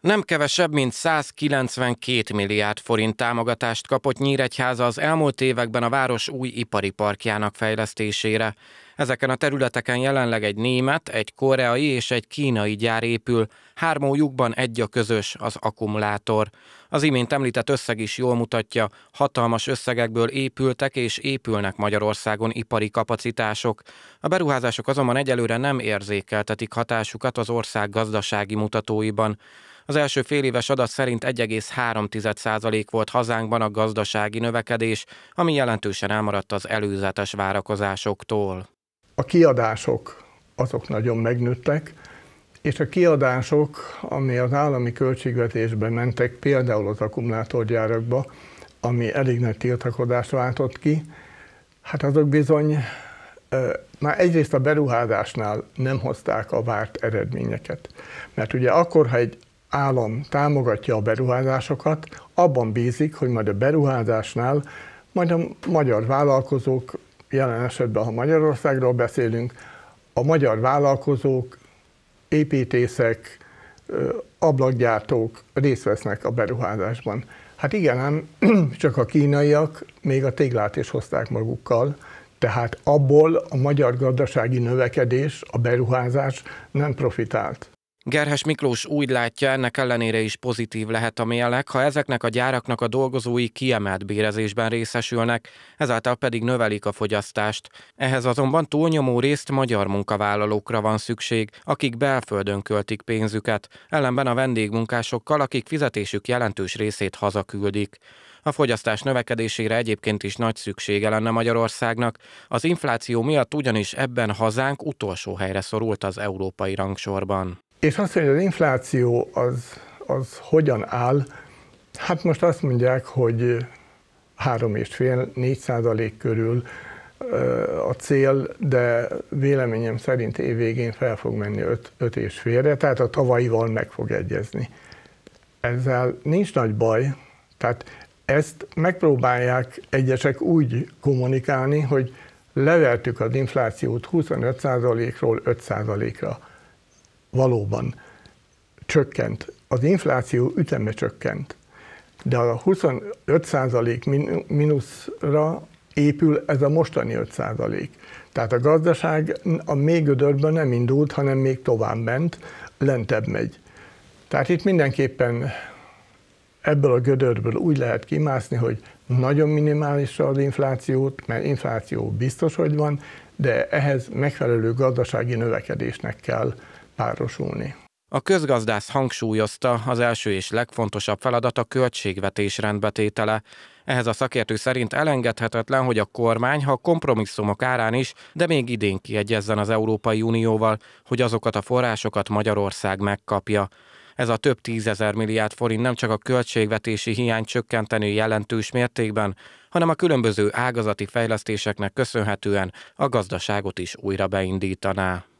Nem kevesebb, mint 192 milliárd forint támogatást kapott Nyíregyháza az elmúlt években a város új ipari parkjának fejlesztésére. Ezeken a területeken jelenleg egy német, egy koreai és egy kínai gyár épül, hármójukban egy a közös, az akkumulátor. Az imént említett összeg is jól mutatja, hatalmas összegekből épültek és épülnek Magyarországon ipari kapacitások. A beruházások azonban egyelőre nem érzékeltetik hatásukat az ország gazdasági mutatóiban. Az első féléves adat szerint 1,3% volt hazánkban a gazdasági növekedés, ami jelentősen elmaradt az előzetes várakozásoktól. A kiadások azok nagyon megnőttek, és a kiadások, ami az állami költségvetésben mentek, például az akkumulátorgyárakba, ami elég nagy tiltakodást váltott ki, hát azok bizony már egyrészt a beruházásnál nem hozták a várt eredményeket. Mert ugye akkor, ha egy állam támogatja a beruházásokat, abban bízik, hogy majd a beruházásnál majd a magyar vállalkozók, jelen esetben, ha Magyarországról beszélünk, a magyar vállalkozók, építészek, ablakgyártók részt vesznek a beruházásban. Hát igen, ám csak a kínaiak még a téglát is hozták magukkal, tehát abból a magyar gazdasági növekedés, a beruházás nem profitált. Gerhes Miklós úgy látja, ennek ellenére is pozitív lehet a mélek, ha ezeknek a gyáraknak a dolgozói kiemelt bérezésben részesülnek, ezáltal pedig növelik a fogyasztást. Ehhez azonban túlnyomó részt magyar munkavállalókra van szükség, akik belföldön költik pénzüket, ellenben a vendégmunkásokkal, akik fizetésük jelentős részét hazaküldik. A fogyasztás növekedésére egyébként is nagy szüksége lenne Magyarországnak, az infláció miatt ugyanis ebben hazánk utolsó helyre szorult az európai rangsorban. És azt, hogy az infláció az, az hogyan áll, hát most azt mondják, hogy 3,5-4 százalék körül a cél, de véleményem szerint évvégén fel fog menni 5, és félre, tehát a tavalyival meg fog egyezni. Ezzel nincs nagy baj, tehát ezt megpróbálják egyesek úgy kommunikálni, hogy levertük az inflációt 25%-ról 5%-ra valóban csökkent. Az infláció üteme csökkent, de a 25% mínuszra épül ez a mostani 5%. Tehát a gazdaság a még gödörben nem indult, hanem még tovább ment, lentebb megy. Tehát itt mindenképpen ebből a gödörből úgy lehet kimászni, hogy nagyon minimálisra az inflációt, mert infláció biztos, hogy van, de ehhez megfelelő gazdasági növekedésnek kell párosulni. A közgazdász hangsúlyozta, az első és legfontosabb feladat a költségvetés rendbetétele. Ehhez a szakértő szerint elengedhetetlen, hogy a kormány, ha kompromisszumok árán is, de még idén kiegyezzen az Európai Unióval, hogy azokat a forrásokat Magyarország megkapja. Ez a több tízezer milliárd forint nem csak a költségvetési hiány csökkentenő jelentős mértékben, hanem a különböző ágazati fejlesztéseknek köszönhetően a gazdaságot is újra beindítaná.